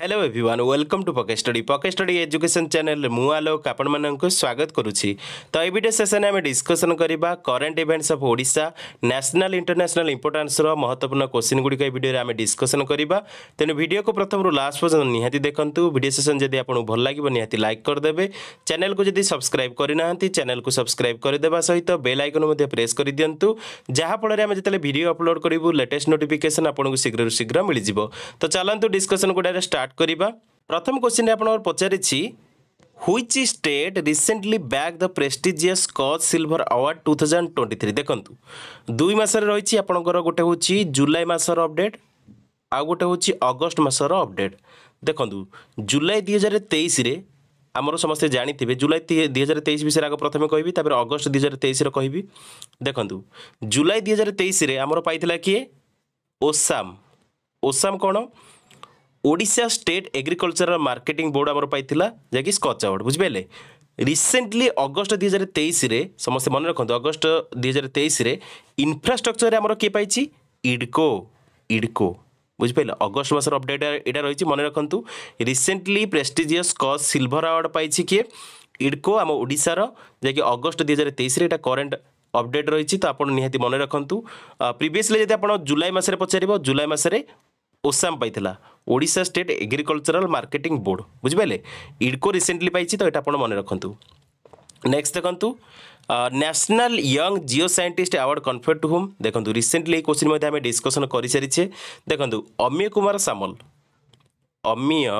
hello everyone welcome to PK study PK study education channel মু আলোক আপনার স্বাগত করুছি তো এই ভিডিও সেসনে আমি ডিসকসন করা current events of Odisha national international ইম্পর্টান্সর মহত্বপূর্ণ কোশ্চিন গুড়ি এই ভিডিওরে আমি ডিসকসন করা তেমন ভিডিওকে প্রথম লাস্ট পর্যন্ত নিহতি দেখুন ভিডিও সেসন যদি আপনার ভাল লাগবে নিহতি লাইক করেদেবে চ্যানেল কু যদি সবসক্রাইব করে না চ্যানেল কু সবসক্রাইব করেদেবা সহ বেল আইকন মধ্যে প্রেস করে দিও যাফলে আমি যেতে ভিডিও অপলোড করবু লেটেস্ট নোটিফিকেসন আপনার শীঘ্র শীঘ্র মিলিযোগ তো চালু ডিসকসন গুড়ার স্টার্ট ଷ୍ଟାର୍ଟ କରିବା ପ୍ରଥମ କ୍ୱେଶ୍ଚିନ୍ ଆପଣଙ୍କର ପଚାରିଛି which state recently bagged the prestigious Skoch silver award two thousand twenty three ଦେଖନ୍ତୁ ଦୁଇ ମାସରେ ରହିଛି ଆପଣଙ୍କର ଗୋଟେ ହେଉଛି ଜୁଲାଇ ମାସର ଅପଡ଼େଟ୍ ଆଉ ଗୋଟେ ହେଉଛି ଅଗଷ୍ଟ ମାସର ଅପଡ଼େଟ୍ ଦେଖନ୍ତୁ ଜୁଲାଇ ଦୁଇ ହଜାର ତେଇଶରେ ଆମର ସମସ୍ତେ ଜାଣିଥିବେ ଜୁଲାଇ ଦୁଇ ହଜାର ତେଇଶ ବିଷୟରେ ଆଗ ପ୍ରଥମେ କହିବି ତାପରେ ଅଗଷ୍ଟ ଦୁଇ ହଜାର ତେଇଶର କହିବି ଦେଖନ୍ତୁ ଜୁଲାଇ ଦୁଇ ହଜାର ତେଇଶରେ ଆମର ପାଇଥିଲା କିଏ ଓସାମ ଓସାମ କ'ଣ Odisha state agricultural marketing board ଆମର ପାଇଥିଲା ଯାହାକି ସ୍କଚ୍ ଆୱାର୍ଡ଼ ବୁଝିପାରିଲେ ରିସେଣ୍ଟଲି ଅଗଷ୍ଟ ଦୁଇ ହଜାର ତେଇଶରେ ସମସ୍ତେ ମନେ ରଖନ୍ତୁ ଅଗଷ୍ଟ ଦୁଇ ହଜାର ତେଇଶରେ ଇନଫ୍ରାଷ୍ଟ୍ରକ୍ଚରରେ ଆମର କିଏ ପାଇଛି ଇଡ଼କୋ ଇଡ଼କୋ ବୁଝିପାରିଲେ ଅଗଷ୍ଟ ମାସର ଅପଡେଟ୍ ଏଇଟା ରହିଛି ମନେ ରଖନ୍ତୁ recently prestigious Skoch silver award ପାଇଛି କିଏ ଇଡ଼କୋ ଆମ ଓଡ଼ିଶାର ଯାହାକି ଅଗଷ୍ଟ ଦୁଇ ହଜାର ତେଇଶରେ ଏଇଟା କରେଣ୍ଟ ଅପଡେଟ୍ ରହିଛି ତ ଆପଣ ନିହାତି ମନେ ରଖନ୍ତୁ ପ୍ରିଭିୟସଲି ଯଦି ଆପଣ ଜୁଲାଇ ମାସରେ ପଚାରିବ ଜୁଲାଇ ମାସରେ ଓସାମ ପାଇଥିଲା Odisha state agricultural marketing board বুঝিপারে ইডকো রিসেন্টলি পাইছি তো এটা আপনার মনে রাখতু নেক্সট দেখুন national young geoscientist award conferred to whom দেখুন রিসেন্টলি এই কোশ্চিন মধ্যে আমি ডিসকসন করে সারিছে দেখুন অমিয় কুমার সামল অমিয়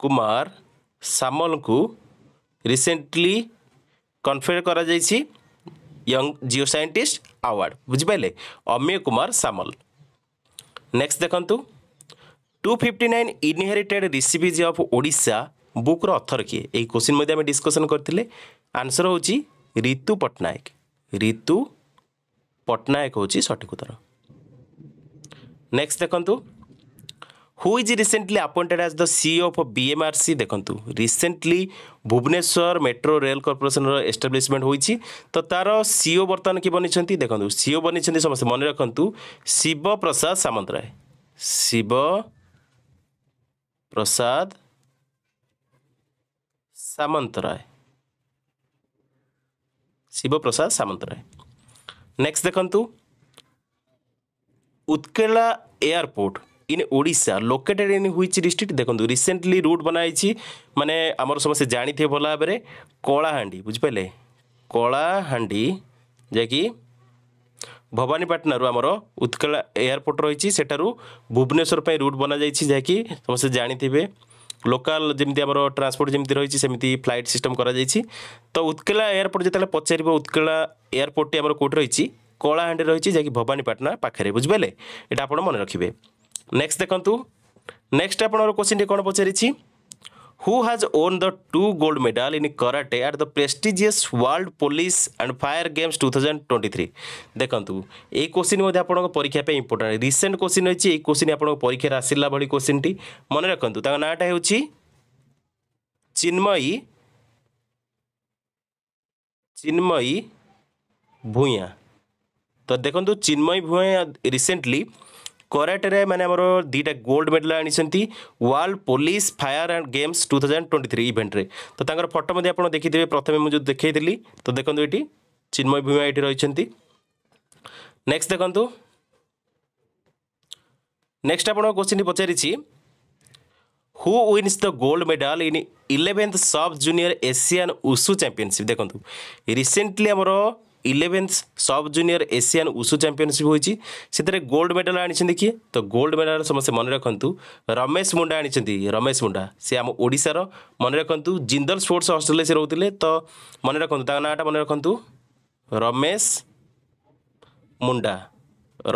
কুমার সামলকু রিসেন্টলি কনফেয়ার করা যাইছি ইয়ং জিও সাইন্টিস্ট আওয়ার্ড বুঝিপারে অমিয় কুমার সামল ନେକ୍ସଟ ଦେଖନ୍ତୁ two fifty nine inherited recipes of Odisha ବୁକ୍ର ଅଥର କିଏ ଏହି କୋଶ୍ଚିନ୍ ମଧ୍ୟ ଆମେ ଡିସ୍କସନ୍ କରିଥିଲେ ଆନ୍ସର ହେଉଛି ରିତୁ ପଟ୍ଟନାୟକ ରିତୁ ପଟ୍ଟନାୟକ ହେଉଛି ସଠିକ ଉତ୍ତର ନେକ୍ସଟ ଦେଖନ୍ତୁ who is recently appointed as the CEO of BMRC देखंतु recently Bhubaneswar metro rail corporation रो एस्टेब्लिशमेंट होईची तो तार सीओ बर्तमान किए बनी छंती देखंतु सीईओ बनि छंती समस्त मन रखंतु शिव प्रसाद सामंतराय शिव प्रसाद सामंतराय शिव प्रसाद सामंतराय नेक्स्ट देखंतु Utkela airport in Odisha located in which district দেখুন রিসেন্টলি রুট বনাইছি মানে আমার সমস্ত জাঁথে ভাল ভাবে কলাহাঁডি বুঝিপারে কলাহাঁডি যা কি ভবানীপাটনার আমার উৎকল এয়ারপোর্ট রয়েছে সেটার ভুবনেশ্বর পাই রুট বনাযাই যাকি সমস্ত জাঁথে লোকাল যেমি আমার ট্রান্সপোর্ট যেমি রয়েছে সেমি ফ্লাইট সিষ্টম করা যাই তো উৎকেলা এয়ারপোর্ট যেতে পচারিব উৎকেলা এয়ারপোর্টটি আমার কোটি রয়েছে কলাহাঁডি রয়েছে যাকি ভবানীপাটনা পাখে বুঝিপারে এটা আপনার মনে রাখবে ନେକ୍ସଟ ଦେଖନ୍ତୁ ନେକ୍ସଟ ଆପଣଙ୍କର କୋଶ୍ଚିନ୍ଟି କ'ଣ ପଚାରିଛି who has won the two gold medal in karate at the prestigious world police and fire games two thousand twenty three ଦେଖନ୍ତୁ ଏଇ କୋଶ୍ଚିନ୍ ମଧ୍ୟ ଆପଣଙ୍କ ପରୀକ୍ଷା ପାଇଁ ଇମ୍ପୋର୍ଟାଣ୍ଟ ରିସେଣ୍ଟ କୋଶ୍ଚିନ୍ ରହିଛି ଏଇ କୋଶ୍ଚିନ୍ ଆପଣଙ୍କ ପରୀକ୍ଷାରେ ଆସିଲା ଭଳି କୋଶ୍ଚିନ୍ଟି ମନେ ରଖନ୍ତୁ ତାଙ୍କ ନାଁଟା ହେଉଛି ଚିନ୍ମୟୀ ଚିନ୍ମୟୀ ଭୂୟାଁ ତ ଦେଖନ୍ତୁ ଚିନ୍ମୟୀ ଭୂୟାଁ ରିସେଣ୍ଟଲି କରାଟେରେ ମାନେ ଆମର ଦୁଇଟା ଗୋଲ୍ଡ ମେଡ଼ାଲ୍ ଆଣିଛନ୍ତି world police fire and games two thousand twenty three ଇଭେଣ୍ଟରେ ତ ତାଙ୍କର ଫଟୋ ମଧ୍ୟ ଆପଣ ଦେଖିଥିବେ ପ୍ରଥମେ ମୁଁ ଯେଉଁ ଦେଖାଇଥିଲି ତ ଦେଖନ୍ତୁ ଏଇଠି ଚିନ୍ମୟ ଭୂମା ଏଠି ରହିଛନ୍ତି ନେକ୍ସଟ ଦେଖନ୍ତୁ ନେକ୍ସଟ ଆପଣ କୋଶ୍ଚିନ୍ ପଚାରିଛି who wins the gold medal in eleventh sub junior Asian wushu championship ଦେଖନ୍ତୁ ରିସେଣ୍ଟଲି ଆମର eleventh sub junior Asian wushu championship হয়েছে সেতরে গোল্ড মেডাল আনিছেন কিয়ে তো গোল্ড মেডাল সমস্তে মনে রাখতু রমেশ মুন্ডা আনিছেন রমেশ মুন্ডা সে আম ওড়িশার মনে রাখতু জিন্দল স্পোর্টস হস্টেলে সে রহুলে তো মনে রাখতু তার নাঁটা মনে রাখতু রমেশ মুন্ডা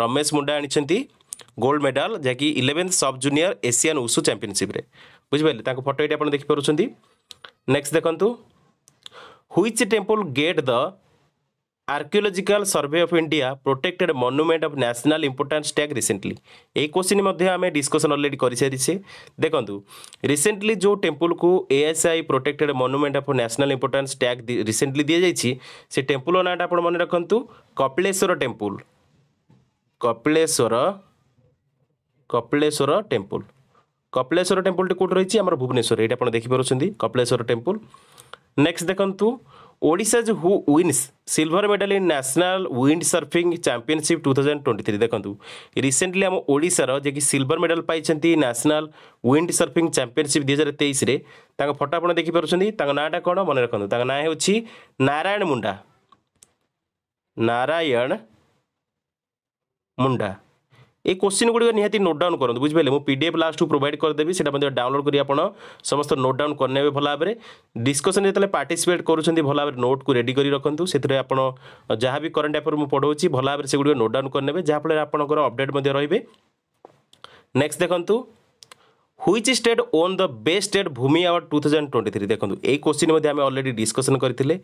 রমেশ মুন্ডা আনিছেন গোল্ড মেডাল যাকি eleventh sub junior Asian wushu চ্যাম্পিয়নশিপ্রে বুঝিপারে তাঁর ফটো এটি আপনার দেখিপার নেক্সট দেখুন which temple get the archaeological survey of India protected monument of national importance tag recently এই কোশ্চিন মধ্যে আমি ডিসকসন অলরেডি করিসারিছে দেখন্তু রিসেন্টলি যে টেম্পলকু ASI protected monument of national importance tag recently দিয়ে যাইছি সে টেম্পল নাঁটা আপনার মনে রাখতু কপিলেশ্বর টেম্পল কপিলেশ্বর কপিলেশ্বর টেম্পল কপিলেশ্বর টেম্পলটি কোটি রয়েছে আমার ভুবনেশ্বর এইটা আপনার দেখিপার কপিলেশ্বর টেম্পল নেক্সট দেখন্তু ଓଡ଼ିଶାଜ୍ who wins silver medal in national windsurfing championship two thousand twenty three ଦେଖନ୍ତୁ ରିସେଣ୍ଟଲି ଆମ ଓଡ଼ିଶାର ଯିଏକି ସିଲଭର ମେଡାଲ ପାଇଛନ୍ତି ନ୍ୟାସନାଲ୍ ୱିଣ୍ଡ ସର୍ଫିଂ ଚାମ୍ପିଅନସିପ୍ ଦୁଇ ହଜାର ତେଇଶରେ ତାଙ୍କ ଫଟୋ ଆପଣ ଦେଖିପାରୁଛନ୍ତି ତାଙ୍କ ନାଁଟା କ'ଣ ମନେ ରଖନ୍ତୁ ତାଙ୍କ ନାଁ ହେଉଛି ନାରାୟଣ ମୁଣ୍ଡା ନାରାୟଣ ମୁଣ୍ଡା এই কোশ্চিন গুড়ি নিহতি নোট ডাউন করুন বুঝিপারে মু পিডিএফ লাস্ট প্রোভাইড করেদেবি সেটা ডাউনলোড করে আপনার সমস্ত নোট ডাউন করে নেবে ভাল ভাবে ডিসকসন যেতে পার্টিসিপেট করছেন ভাল ভাবে নোট কু রেডি করে রাখুন সেতু আপনার যা বি করেন্ট আফেয়ার মু পড়াচ্ছি ভাল ভাবে সেগুলো নোট ডাউন করে নেবে যাফলে আপনার অপডেট রহবে নেক্সট দেখুন which state won the best state Bhumi award two thousand twenty three দেখুন এই কোশ্চিন আমি অলরেডি ডিসকসন করে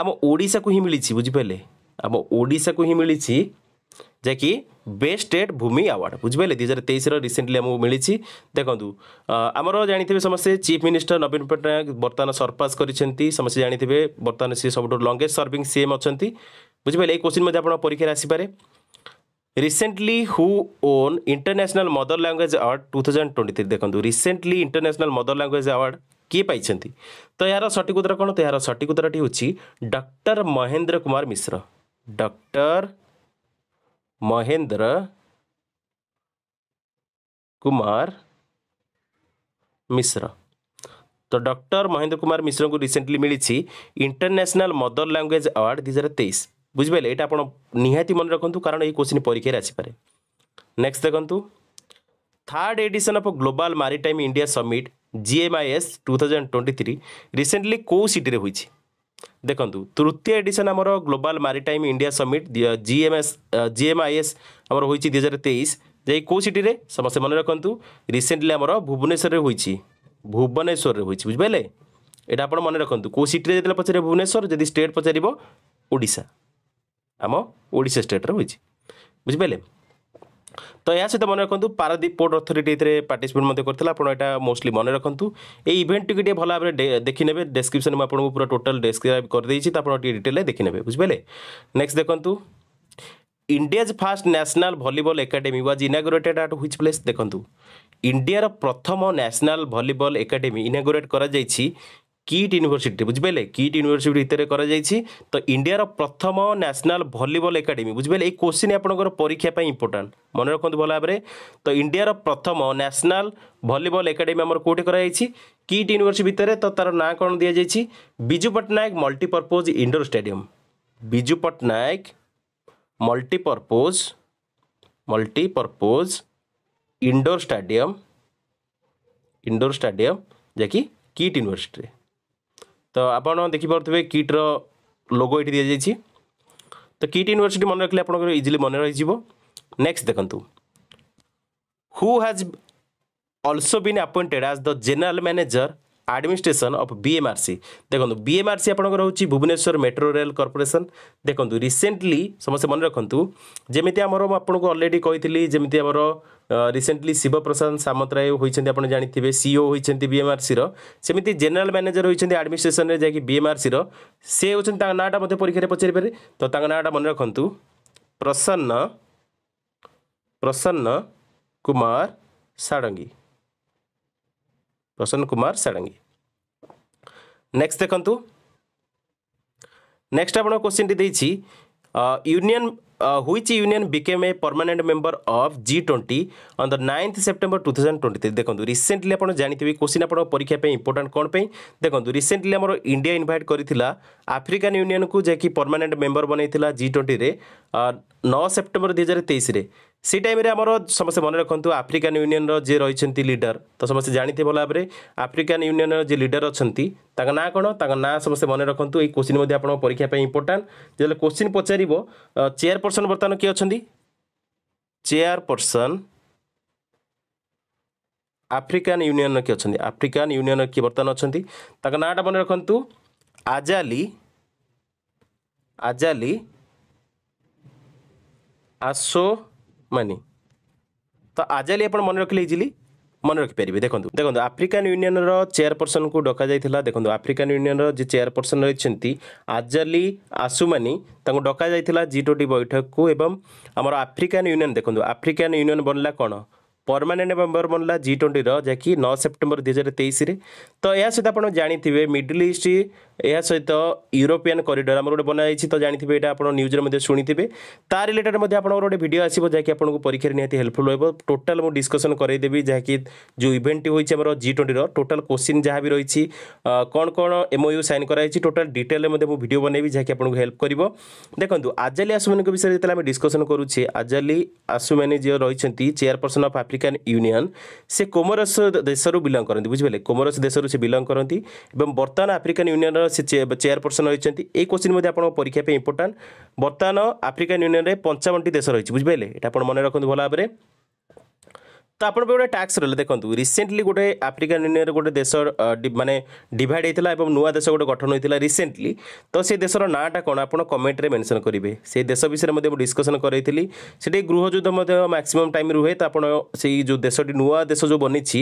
আম ওড়শা কু হি মিছি বুঝিপারে আম ওড়শা কু হি মিছি जैक बेस्ट स्टेट भूमि अवार्ड बुझे दुई हजार तेईस रिसेंटली आमको मिली देखूँ आमर जानते हैं समस्त चीफ मिनिस्टर नवीन पट्टनायक बर्तमान सरपास कर समस्त जानते बर्तमान सी सब लंगेस्ट सर्विंग सीएम अच्छे बुझे क्वेश्चन मैं आप परीक्षा आसपे recently who won international mother language award two thousand twenty three देखो recently international mother language award किए पाई तो यार सठिक उत्तर कौन तो यार सठिक उत्तर डक्टर महेन्द्र कुमार मिश्र डक्टर महेंद्र कुमार मिश्र তো ডক্টর মহেন্দ্র কুমার মিশ্রଙ୍କୁ রিসেন্টলি মিଳିଛି ইন্টারন্যাশনাল মদর ল্যাঙ্গুয়েজ আওয়ার্ড দুই হাজার তেইশ বুঝিপারে এটা আপনার নিহতি মনে রাখতু কারণ এই কোশ্চিন পরীক্ষায় আসিপারে নেক্সট দেখুন third edition of global maritime India summit GMIS two thousand twenty three recently কেউ সিটিরে হয়েছে ଦେଖନ୍ତୁ ତୃତୀୟ ଏଡିସନ୍ ଆମର global maritime India summit GMS GMIS ଆମର ହୋଇଛି ଦୁଇ ହଜାର ତେଇଶ ଯାଇ କେଉଁ ସିଟିରେ ସମସ୍ତେ ମନେ ରଖନ୍ତୁ ରିସେଣ୍ଟଲି ଆମର ଭୁବନେଶ୍ୱରରେ ହୋଇଛି ଭୁବନେଶ୍ୱରରେ ହୋଇଛି ବୁଝିପାରିଲେ এটা আপনার মনে রাখুন কেউ সিটিরে যেতে পচারে ভুবনেশ্বর যদি স্টেট পচারিব ওড়শা আম ওড়শা স্টেট্রে হয়েছে বুঝিপারে ତ ଏହା ସହିତ ମନେ ରଖନ୍ତୁ ପାରାଦୀପ ପୋର୍ଟ ଅଥରିଟି ଏଥିରେ ପାର୍ଟିସିପେଟ୍ ମଧ୍ୟ କରିଥିଲା ଆପଣ ଏଇଟା ମୋଷ୍ଟଲି ମନେ ରଖନ୍ତୁ ଏଇ ଇଭେଣ୍ଟଟିକୁ ଟିକେ ଭଲ ଭାବରେ ଦେଖିନେବେ ଡେସ୍କ୍ରିପ୍ସନ୍ ମୁଁ ଆପଣଙ୍କୁ ପୁରା ଟୋଟାଲ୍ ଡେସ୍କ୍ରାଇବ୍ କରିଦେଇଛି ତ ଆପଣ ଟିକେ ଡିଟେଲ୍ରେ ଦେଖିନେବେ ବୁଝିପାରିଲେ ନେକ୍ସଟ ଦେଖନ୍ତୁ India's first national volleyball academy was inaugurated at which place ଦେଖନ୍ତୁ ଇଣ୍ଡିଆର ପ୍ରଥମ ନ୍ୟାସନାଲ୍ ଭଲିବଲ୍ ଏକାଡେମୀ ଇନାଗୁରେଟ୍ କରାଯାଇଛି କିଟ୍ ୟୁନିଭର୍ସିଟି ବୁଝିପାରିଲେ କିଟ୍ ୟୁନିଭର୍ସିଟି ଭିତରେ କରାଯାଇଛି ତ ଇଣ୍ଡିଆର ପ୍ରଥମ ନ୍ୟାସନାଲ୍ ଭଲିବଲ୍ ଏକାଡେମୀ ବୁଝିପାରିଲେ ଏଇ କୋଶ୍ଚିନ୍ ଆପଣଙ୍କର ପରୀକ୍ଷା ପାଇଁ ଇମ୍ପୋର୍ଟାଣ୍ଟ ମନେ ରଖନ୍ତୁ ଭଲ ଭାବରେ ତ ଇଣ୍ଡିଆର ପ୍ରଥମ ନ୍ୟାସନାଲ୍ ଭଲିବଲ୍ ଏକାଡେମୀ ଆମର କେଉଁଠି କରାଯାଇଛି କିଟ୍ ୟୁନିଭର୍ସିଟି ଭିତରେ ତ ତା'ର ନାଁ କ'ଣ ଦିଆଯାଇଛି Biju Patnaik multipurpose indoor stadium Biju Patnaik multipurpose multipurpose indoor stadium indoor stadium যা কি কিট ইউনিভার্সিটি ତ ଆପଣ ଦେଖିପାରୁଥିବେ କିଟ୍ର ଲୋଗୋ ଏଠି ଦିଆଯାଇଛି ତ କିଟ୍ ୟୁନିଭର୍ସିଟି ମନେ ରଖିଲେ ଆପଣଙ୍କର ଇଜିଲି ମନେ ରହିଯିବ ନେକ୍ସଟ ଦେଖନ୍ତୁ who has also been appointed as the general manager administration of BMRC ଦେଖନ୍ତୁ ବିଏମ୍ଆର୍ସି ଆପଣଙ୍କର ହେଉଛି ଭୁବନେଶ୍ୱର ମେଟ୍ରୋ ରେଲ୍ କର୍ପୋରେସନ୍ ଦେଖନ୍ତୁ ରିସେଣ୍ଟଲି ସମସ୍ତେ ମନେ ରଖନ୍ତୁ ଯେମିତି ଆମର ମୁଁ ଆପଣଙ୍କୁ ଅଲରେଡ଼ି କହିଥିଲି ଯେମିତି ଆମର ରିସେଣ୍ଟଲି ଶିବପ୍ରସାଦ ସାମନ୍ତରାୟ ହୋଇଛନ୍ତି ଆପଣ ଜାଣିଥିବେ ସିଇଓ ହୋଇଛନ୍ତି ବିଏମ୍ଆର୍ସିର ସେମିତି ଜେନେରାଲ ମ୍ୟାନେଜର ହୋଇଛନ୍ତି ଆଡମିନିଷ୍ଟ୍ରେସନରେ ଯାଇକି ବିଏମ୍ଆର୍ସିର ସେ ହେଉଛନ୍ତି ତାଙ୍କ ନାଁଟା ମଧ୍ୟ ପରୀକ୍ଷାରେ ପଚାରିପାରିବେ ତ ତାଙ୍କ ନାଁଟା ମନେ ରଖନ୍ତୁ ପ୍ରସନ୍ନ ପ୍ରସନ୍ନ କୁମାର ଷାଡ଼ଙ୍ଗୀ ପ୍ରସନ୍ନ କୁମାର ଷାଡ଼ଙ୍ଗୀ ନେକ୍ସଟ ଦେଖନ୍ତୁ ନେକ୍ସଟ ଆପଣ କୋଶ୍ଚିନ୍ଟି ଦେଇଛି union uh, which union became a permanent member of G20 on the 9th September 2023 দেখন্তু রিসেন্টলি আপন জানিতিবি কোশ্চিন আপন পরীক্ষা পে ইম্পর্টেন্ট কোন পে দেখন্তু রিসেন্টলি আমার ইন্ডিয়া ইনভাইট করিছিলা আফ্রিকান ইউনিয়ন কু যে কি পার্মানেন্ট মেম্বার বনাইছিলা G20 রে 9 সেপ্টেম্বর 2023 রে ସେ ଟାଇମ୍ରେ ଆମର ସମସ୍ତେ ମନେ ରଖନ୍ତୁ ଆଫ୍ରିକାନ୍ ୟୁନିୟନ୍ର ଯିଏ ରହିଛନ୍ତି ଲିଡର୍ ତ ସମସ୍ତେ ଜାଣିଥିବେ ଭଲ ଭାବରେ ଆଫ୍ରିକାନ୍ ୟୁନିୟନ୍ର ଯିଏ ଲିଡର୍ ଅଛନ୍ତି ତାଙ୍କ ନାଁ କ'ଣ ତାଙ୍କ ନାଁ ସମସ୍ତେ ମନେ ରଖନ୍ତୁ ଏଇ କୋଶ୍ଚିନ୍ ମଧ୍ୟ ଆପଣଙ୍କ ପରୀକ୍ଷା ପାଇଁ ଇମ୍ପୋର୍ଟାଣ୍ଟ ଯେତେବେଳେ କୋଶ୍ଚିନ୍ ପଚାରିବ ଚେୟାର୍ ପର୍ସନ୍ ବର୍ତ୍ତମାନ କିଏ ଅଛନ୍ତି ଚେୟାର୍ ପର୍ସନ୍ ଆଫ୍ରିକାନ୍ ୟୁନିୟନ୍ର କିଏ ଅଛନ୍ତି ଆଫ୍ରିକାନ୍ ୟୁନିୟନ୍ର କିଏ ବର୍ତ୍ତମାନ ଅଛନ୍ତି ତାଙ୍କ ନାଁଟା ମନେ ରଖନ୍ତୁ ଆଜାଲି ଆଜାଲି ଆସୋ মানি ତ ଆଜାଲି ଆପଣ ମନେ ରଖିଲେ ଇଜିଲି ମନେ ରଖିପାରିବେ ଦେଖନ୍ତୁ ଦେଖନ୍ତୁ ଆଫ୍ରିକାନ୍ ୟୁନିୟନ୍ର ଚେୟାରପର୍ସନକୁ ଡକାଯାଇଥିଲା ଦେଖନ୍ତୁ ଆଫ୍ରିକାନ୍ ୟୁନିୟନ୍ର ଯିଏ ଚେୟାରପର୍ସନ ରହିଛନ୍ତି ଆଜାଲି ଆସୁମାନି ତାଙ୍କୁ ଡକାଯାଇଥିଲା ଜି ଟ୍ୱେଣ୍ଟି ବୈଠକକୁ ଏବଂ ଆମର ଆଫ୍ରିକାନ୍ ୟୁନିୟନ୍ ଦେଖନ୍ତୁ ଆଫ୍ରିକାନ୍ ୟୁନିୟନ୍ ବନିଲା କ'ଣ ପରମାନେଣ୍ଟ ମେମ୍ବର ବନିଲା ଜି ଟ୍ୱେଣ୍ଟିର ଯାହାକି ନଅ ସେପ୍ଟେମ୍ବର ଦୁଇହଜାର ତେଇଶରେ ତ ଏହା ସହିତ ଆପଣ ଜାଣିଥିବେ ମିଡିଲ୍ ଇଷ୍ଟ ଏହା ସହିତ ୟୁରୋପିଆନ୍ କରିଡ଼ର ଆମର ଗୋଟେ ବନାଯାଇଛି ତ ଜାଣିଥିବେ ଏଇଟା ଆପଣ ନ୍ୟୁଜ୍ରେ ମଧ୍ୟ ଶୁଣିଥିବେ ତା ରିଲେଟେଡ୍ ମଧ୍ୟ ଆପଣଙ୍କର ଗୋଟେ ଭିଡ଼ିଓ ଆସିବ ଯାହାକି ଆପଣଙ୍କୁ ପରୀକ୍ଷାରେ ନିହାତି ହେଲ୍ପଫୁଲ୍ ହେବ ଟୋଟାଲ୍ ମୁଁ ଡିସ୍କସନ୍ କରାଇଦେବି ଯାହାକି ଯେଉଁ ଇଭେଣ୍ଟଟି ହୋଇଛି ଆମର ଜି ଟ୍ୱେଣ୍ଟିର ଟୋଟାଲ୍ କୋଶ୍ଚିନ୍ ଯାହା ବି ରହିଛି କ'ଣ କ'ଣ ୟୁ ସାଇନ୍ କରାଯାଇଛି ଟୋଟାଲ୍ ଡିଟେଲ୍ରେ ମଧ୍ୟ ମୁଁ ଭିଡ଼ିଓ ବନେଇବି ଯାହାକି ଆପଣଙ୍କୁ ହେଲ୍ପ କରିବ ଦେଖନ୍ତୁ ଆଜାଲି ଆସୁମାନଙ୍କ ବିଷୟରେ ଯେତେବେଳେ ଆମେ ଡିସ୍କସନ୍ କରୁଛେ ଆଜାଲି ଆସୁମାନେ ଯିଏ ରହିଛନ୍ତି ଚେୟାରପର୍ସନ୍ ଅଫ୍ ଆଫ୍ରିକାନ୍ ୟୁନିଅନ୍ ସେ କୋମରସ୍ ଦେଶରୁ ବିଲଙ୍ଗ୍ କରନ୍ତି ବୁଝିପାରିଲେ କୋମରସ୍ ଦେଶରୁ ସେ ବିଲଙ୍ଗ କରନ୍ତି ଏବଂ ବର୍ତ୍ତମାନ ଆଫ୍ରିକାନ୍ ୟୁନିଅନ୍ର ସେ ଚେୟାରପର୍ସନ୍ ରହିଛନ୍ତି ଏଇ କ୍ୱେଶ୍ଚିନ୍ ମଧ୍ୟ ଆପଣଙ୍କ ପରୀକ୍ଷା ପାଇଁ ଇମ୍ପୋର୍ଟାଣ୍ଟ ବର୍ତ୍ତମାନ ଆଫ୍ରିକାନ୍ ୟୁନିୟନ୍ରେ ପଞ୍ଚାବନଟି ଦେଶ ରହିଛି ବୁଝିପାରିଲେ ଏଇଟା ଆପଣ ମନେ ରଖନ୍ତୁ ଭଲ ଭାବରେ ତ ଆପଣ ପାଇଁ ଗୋଟେ ଟ୍ୟାକ୍ସ ରହିଲେ ଦେଖନ୍ତୁ ରିସେଣ୍ଟଲି ଗୋଟେ ଆଫ୍ରିକାନ୍ ୟୁନିୟନ୍ରେ ଗୋଟେ ଦେଶ ମାନେ ଡିଭାଇଡ୍ ହେଇଥିଲା ଏବଂ ନୂଆ ଦେଶ ଗୋଟେ ଗଠନ ହୋଇଥିଲା ରିସେଣ୍ଟଲି ତ ସେ ଦେଶର ନାଁଟା କ'ଣ ଆପଣ କମେଣ୍ଟରେ ମେନସନ୍ କରିବେ ସେ ଦେଶ ବିଷୟରେ ମଧ୍ୟ ମୁଁ ଡିସ୍କସନ୍ କରାଇଥିଲି ସେଠି ଗୃହଯୁଦ୍ଧ ମଧ୍ୟ ମ୍ୟାକ୍ସିମମ୍ ଟାଇମ୍ ରୁହେ ତ ଆପଣ ସେଇ ଯେଉଁ ଦେଶଟି ନୂଆ ଦେଶ ଯେଉଁ ବନିଛି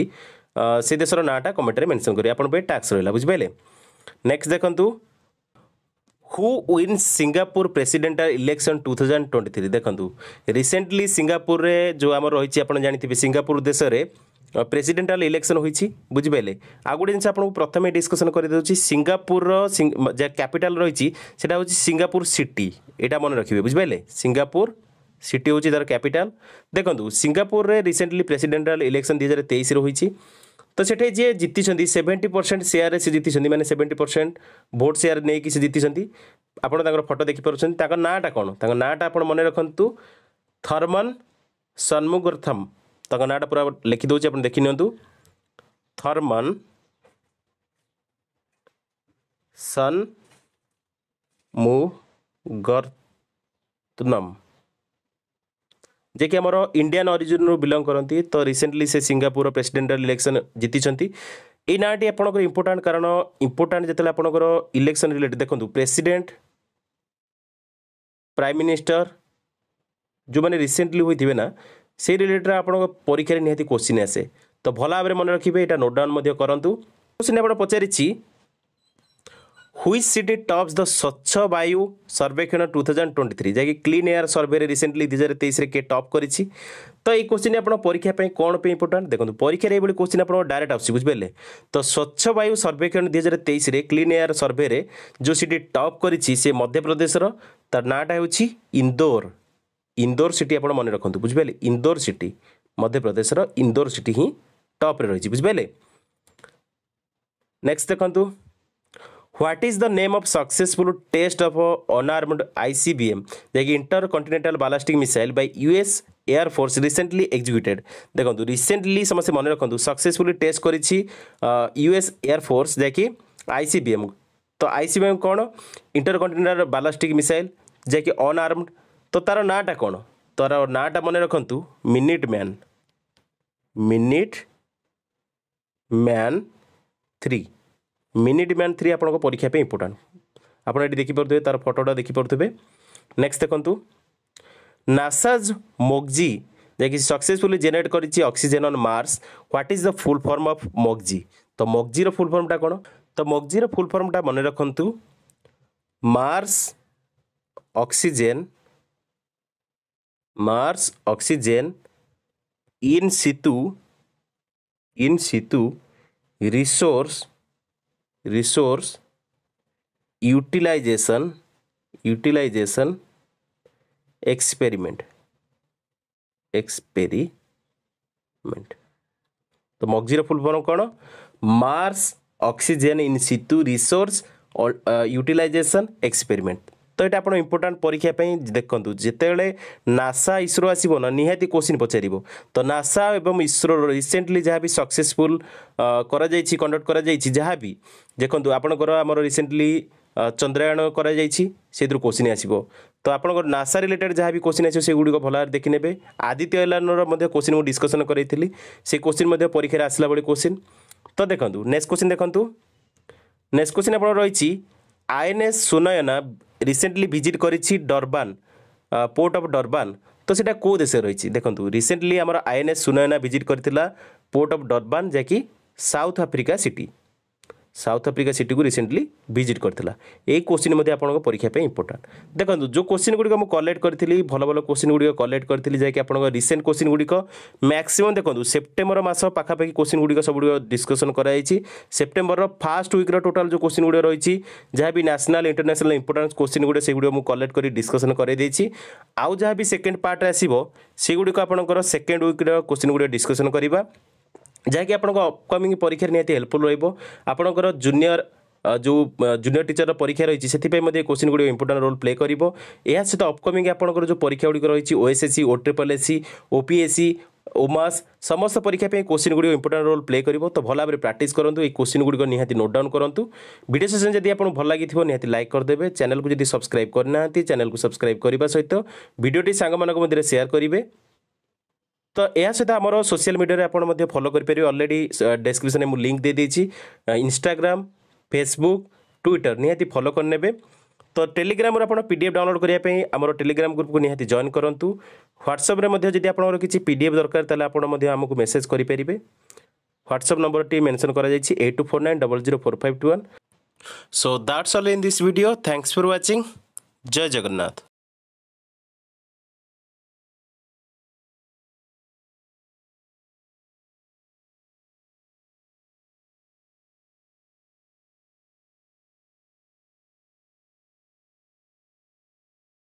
ସେ ଦେଶର ନାଁଟା କମେଣ୍ଟରେ ମେନସନ୍ କରିବେ ଆପଣଙ୍କ ପାଇଁ ଟ୍ୟାକ୍ସ ରହିଲା ବୁଝିପାରିଲେ ନେକ୍ସଟ ଦେଖନ୍ତୁ who wins Singapore presidential election two thousand twenty three দেখুন রিসেন্টলি সিঙ্গাপুরে যে আমার রয়েছে আপনার জাঁথিবে সিঙ্গাপুর দেশে প্রেসিডেন্টাল ইলেকশন হয়েছি বুঝিপারে আউ গোটে জিনিস আপনার প্রথমে ডিসকসন করে দেছি সিঙ্গাপুর যে ক্যাপিটাল রয়েছে সেটা হচ্ছে সিঙ্গাপুর সিটি এটা মনে রাখবে বুঝিপারে সিঙ্গাপুর সিটি হচ্ছে তার ক্যাপিটাল দেখুন সিঙ্গাপুরে রিসেন্টলি প্রেসিডেন্টাল ইলেকশন দুই হাজার তেইশে রয়েছে ତ ସେଠି ଯିଏ ଜିତିଛନ୍ତି ସେଭେଣ୍ଟି ପରସେଣ୍ଟ ସେୟାରରେ ସେ ଜିତିଛନ୍ତି ମାନେ ସେଭେଣ୍ଟି ପରସେଣ୍ଟ ଭୋଟ ସେୟାର ନେଇକି ସେ ଜିତିଛନ୍ତି ଆପଣ ତାଙ୍କର ଫଟୋ ଦେଖିପାରୁଛନ୍ତି ତାଙ୍କ ନାଁଟା କ'ଣ ତାଙ୍କ ନାଁଟା ଆପଣ ମନେ ରଖନ୍ତୁ ଥର୍ମନ ସନ୍ମୁଗର୍ଥମ୍ ତାଙ୍କ ନାଁଟା ପୁରା ଲେଖିଦେଉଛି ଆପଣ ଦେଖିନିଅନ୍ତୁ ଥର୍ମନ ସନ୍ ମୁ ଗର୍ଥନମ୍ ଯେ କି ଆମର ଇଣ୍ଡିଆନ୍ ଅରିଜିନ୍ରୁ ବିଲଙ୍ଗ କରନ୍ତି ତ ରିସେଣ୍ଟଲି ସେ ସିଙ୍ଗାପୁରର ପ୍ରେସିଡେଣ୍ଟାଲ ଇଲେକ୍ସନ୍ ଜିତିଛନ୍ତି ଏଇ ନାଁଟି ଆପଣଙ୍କର ଇମ୍ପୋର୍ଟାଣ୍ଟ କାରଣ ଇମ୍ପୋର୍ଟାଣ୍ଟ ଯେତେବେଳେ ଆପଣଙ୍କର ଇଲେକ୍ସନ୍ ରିଲେଟେଡ଼ ଦେଖନ୍ତୁ ପ୍ରେସିଡେଣ୍ଟ ପ୍ରାଇମ୍ ମିନିଷ୍ଟର ଯେଉଁମାନେ ରିସେଣ୍ଟଲି ହୋଇଥିବେ ନା ସେଇ ରିଲେଟେଡ଼ ଆପଣଙ୍କ ପରୀକ୍ଷାରେ ନିହାତି କୋଶ୍ଚିନ୍ ଆସେ ତ ଭଲ ଭାବରେ ମନେ ରଖିବେ ଏଇଟା ନୋଟ୍ ଡାଉନ୍ ମଧ୍ୟ କରନ୍ତୁ କୋଶ୍ଚିନ୍ ଆପଣ ପଚାରିଛି which city tops the Swachh Vayu Sarvekshan two thousand twenty three ଯାହାକି କ୍ଲିନ୍ এয়ার ସର୍ଭେରେ ରିସେଣ୍ଟଲି ଦୁଇ ହଜାର তেইশে কে ଟପ୍ କରିଛି ତ ଏଇ କୋଶ୍ଚିନ୍ ଆପଣ ପରୀକ୍ଷା ପାଇଁ କ'ଣ ପାଇଁ ଇମ୍ପୋର୍ଟାଣ୍ଟ ଦେଖନ୍ତୁ ପରୀକ୍ଷାରେ ଏଇଭଳି କୋଶ୍ଚିନ୍ ଆପଣଙ୍କ ଡାଇରେକ୍ଟ ଆସୁଛି ବୁଝିପାରିଲେ ତ ସ୍ୱଚ୍ଛ ବାୟୁ ସର୍ବେକ୍ଷଣ ଦୁଇ ହଜାର ତେଇଶରେ କ୍ଲିନ୍ ଏୟାର ସର୍ଭେରେ ଯେଉଁ ସିଟି ଟପ୍ କରିଛି ସେ ମଧ୍ୟପ୍ରଦେଶର ତା ନାଁଟା ହେଉଛି ଇନ୍ଦୋର ଇନ୍ଦୋର ସିଟି ଆପଣ ମନେ ରଖନ୍ତୁ ବୁଝିପାରିଲେ ଇନ୍ଦୋର ସିଟି ମଧ୍ୟପ୍ରଦେଶର ଇନ୍ଦୋର ସିଟି ହିଁ ଟପ୍ରେ ରହିଛି ବୁଝିପାରିଲେ ନେକ୍ସଟ ଦେଖନ୍ତୁ what is the name of successful test of unarmed ICBM जैसे intercontinental ballistic missile by US air force recently executed देखो रिसेंटली समस्त मन रखु सक्सेसफुली टेस्ट कर यूएस एयर फोर्स जैकि आईसीबीएम तो आईसीबीएम कौन इंटर कॉन्टिनेंटाल बालास्टिक मिसाइल जैकि अनआर्म्ड तो तार नाटा कौन तार नाटा मन रखु minute man minute man three মিনি ডিম্যান্ড থ୍ରୀ ଆପଣଙ୍କ ପରୀକ୍ଷା ପାଇଁ ଇମ୍ପୋର୍ଟାଣ୍ଟ ଆପଣ ଏଠି ଦେଖିପାରୁଥିବେ ତା'ର ଫଟୋଟା ଦେଖିପାରୁଥିବେ ନେକ୍ସଟ ଦେଖନ୍ତୁ ନାସାଜ ମୋଗଜି ଯାହାକି ସକ୍ସେସଫୁଲି ଜେନେରେଟ୍ କରିଛି oxygen on Mars what is the full form of MOXIE ତ ମୋଗଜିର ଫୁଲ୍ ଫର୍ମଟା କ'ଣ ତ ମୋଗଜିର ଫୁଲ୍ ଫର୍ମଟା ମନେ ରଖନ୍ତୁ Mars oxygen Mars oxygen in situ in situ resource resource utilization utilization experiment experiment तो मग्जीर फुलफर्म कौन Mars oxygen in situ resource utilization experiment তো এটা আপনার ইম্পୋର୍ଟାଣ୍ଟ পরীক্ষা পাই দেখন্তু যেতবে নাসা ইসরো আসব না নিহতি কোশ্চিন পচারিব তো নাসা এবং ইসরো রিসেন্টলি যা বি সকসেসফুল করা যাইছি কন্ডক্ট করা যাইছি যা বি দেখন্তু আপনার আমার রিসেন্টলি চন্দ্রায়ণ করা যাইছি সেইথিରୁ କୋଶ୍ଚିନ୍ ଆସିବ ତ ଆପଣଙ୍କର ନାସା ରିଲେଟେଡ୍ ଯାହା ବି କୋଶ୍ଚିନ୍ ଆସିବ ସେଗୁଡ଼ିକ ଭଲ ଭାବରେ ଦେଖିନେବେ ଆଦିତ୍ୟ ଏଲାନର ମଧ୍ୟ କୋଶ୍ଚିନ୍ ମୁଁ ଡିସ୍କସନ୍ କରେଇଥିଲି ସେ କୋଶ୍ଚିନ୍ ମଧ୍ୟ ପରୀକ୍ଷାରେ ଆସିଲା ଭଳି କୋଶ୍ଚିନ୍ ତ ଦେଖନ୍ତୁ ନେକ୍ସଟ କୋଶ୍ଚିନ୍ ଦେଖନ୍ତୁ ନେକ୍ସଟ କୋଶ୍ଚିନ୍ ଆପଣଙ୍କର ରହିଛି ଆଇଏନ୍ଏସ୍ ସୁନୟନା রিসেন্টলি ভিজিট করেছি ডরবান পোর্ট অফ ডরবান তো সেটা কেউ দেশে রয়েছে দেখুন রিসেন্টলি আমার আইএনএস সুনয়না ভিজিট করেছিল পোর্ট অফ ডরবান যা কি South Africa city South Africa ସିଟିକୁ ରିସେଣ୍ଟଲି ଭିଜିଟ୍ କରିଥିଲା ଏଇ କୋଶ୍ଚିନ୍ ମଧ୍ୟ ଆପଣଙ୍କ ପରୀକ୍ଷା ପାଇଁ ଇମ୍ପୋର୍ଟାଣ୍ଟ ଦେଖନ୍ତୁ ଯେଉଁ କୋଶ୍ଚିନ୍ ଗୁଡ଼ିକ ମୁଁ କଲେକ୍ଟ କରିଥିଲି ଭଲ ଭଲ କୋଶ୍ଚିନ୍ ଗୁଡ଼ିକ କଲେକ୍ଟ କରିଥିଲି ଯାଇକି ଆପଣଙ୍କ ରିସେଣ୍ଟ କୋଶ୍ଚିନ୍ ଗୁଡ଼ିକ ମ୍ୟାକ୍ସିମମ୍ ଦେଖନ୍ତୁ ସେପ୍ଟେମ୍ବର ମାସ ପାଖାପାଖି କୋଶ୍ଚିନ୍ ଗୁଡ଼ିକ ସବୁଗୁଡ଼ିକ ଡିସ୍କସନ୍ କରାଯାଇଛି ସେପ୍ଟେମ୍ବରର ଫାଷ୍ଟ ୱିକ୍ର ଟୋଟାଲ୍ ଯେଉଁ କୋଶ୍ଚିନ୍ ଗୁଡ଼ିକ ରହିଛି ଯାହା ବି ନ୍ୟାସନାଲ୍ ଇଣ୍ଟରନ୍ୟାସନାଲ୍ ଇମ୍ପୋର୍ଟାନ୍ସ କୋଶ୍ଚିନ୍ ଗୁଡ଼ିକ ସେଗୁଡ଼ିକ ମୁଁ କଲେକ୍ଟ କରି ଡିସ୍କସନ୍ କରାଇଦେଇଛି ଆଉ ଯାହା ବି ସେକେଣ୍ଡ ପାର୍ଟରେ ଆସିବ ସେଗୁଡ଼ିକ ଆପଣଙ୍କର ସେକେଣ୍ଡ ୱିକ୍ର କୋଶ୍ଚିନ୍ ଗୁଡ଼ିକ ଡିସ୍କସନ୍ କରିବା ଯାହାକି ଆପଣଙ୍କ ଅପକମିଂ ପରୀକ୍ଷାରେ ନିହାତି ହେଲ୍ପଫୁଲ୍ ରହିବ ଆପଣଙ୍କର ଜୁନିୟର ଯେଉଁ ଜୁନିୟର ଟିଚରର ପରୀକ୍ଷା ରହିଛି ସେଥିପାଇଁ ମଧ୍ୟ କୋଶ୍ଚିନ୍ ଗୁଡ଼ିକ ଇମ୍ପୋର୍ଟାଣ୍ଟ ରୋଲ୍ ପ୍ଲେ କରିବ ଏହା ସହିତ ଅପକମିଂ ଆପଣଙ୍କର ଯେଉଁ ପରୀକ୍ଷା ଗୁଡ଼ିକ ରହିଛି OSSC O triple SC OPSC OMAS ସମସ୍ତ ପରୀକ୍ଷା ପାଇଁ କୋଶ୍ଚିନ୍ ଗୁଡ଼ିକ ଇମ୍ପୋର୍ଟାଣ୍ଟ ରୋଲ୍ ପ୍ଲେ କରିବ ତ ଭଲ ଭାବରେ ପ୍ରାକ୍ଟିସ୍ କରନ୍ତୁ ଏହି କୋଶ୍ଚିନ୍ ଗୁଡ଼ିକ ନିହାତି ନୋଟ୍ ଡାଉନ୍ କରନ୍ତୁ ଭିଡ଼ିଓ ସେସନ୍ ଯଦି ଆପଣଙ୍କୁ ଭଲ ଲାଗିଥିବ ନିହାତି ଲାଇକ୍ କରିଦେବେ ଚ୍ୟାନେଲ୍କୁ ଯଦି ସବସ୍କ୍ରାଇବ୍ କରିନାହାନ୍ତି ଚ୍ୟାନେଲ୍କୁ ସବସ୍କ୍ରାଇବ୍ କରିବା ସହିତ ଭିଡ଼ିଓଟି ସାଙ୍ଗମାନଙ୍କ ମଧ୍ୟରେ ସେୟାର୍ କରିବେ ତ ଏହା ସହିତ ଆମର ସୋସିଆଲ୍ ମିଡ଼ିଆରେ ଆପଣ ମଧ୍ୟ ଫଲୋ କରିପାରିବେ ଅଲରେଡ଼ି ଡେସ୍କ୍ରିପ୍ସନ୍ରେ ମୁଁ ଲିଙ୍କ୍ ଦେଇଦେଇଛି ଇନଷ୍ଟାଗ୍ରାମ୍ ଫେସବୁକ୍ ଟ୍ୱିଟର ନିହାତି ଫଲୋ କରିନେବେ ତ ଟେଲିଗ୍ରାମରେ ଆପଣ ପି ଡି ଏଫ୍ ଡାଉନଲୋଡ଼୍ କରିବା ପାଇଁ ଆମର ଟେଲିଗ୍ରାମ ଗ୍ରୁପକୁ ନିହାତି ଜଏନ୍ କରନ୍ତୁ ହ୍ୱାଟ୍ସଆପ୍ରେ ମଧ୍ୟ ଯଦି ଆପଣଙ୍କର କିଛି ପି ଡି ଏଫ୍ ଦରକାର ତାହେଲେ ଆପଣ ମଧ୍ୟ ଆମକୁ ମେସେଜ୍ କରିପାରିବେ ହ୍ୱାଟ୍ସଆପ୍ ନମ୍ବରଟି ମେନସନ୍ କରାଯାଇଛି eight two four nine double zero four five two one so that's all in this video thanks for watching Jai Jagannath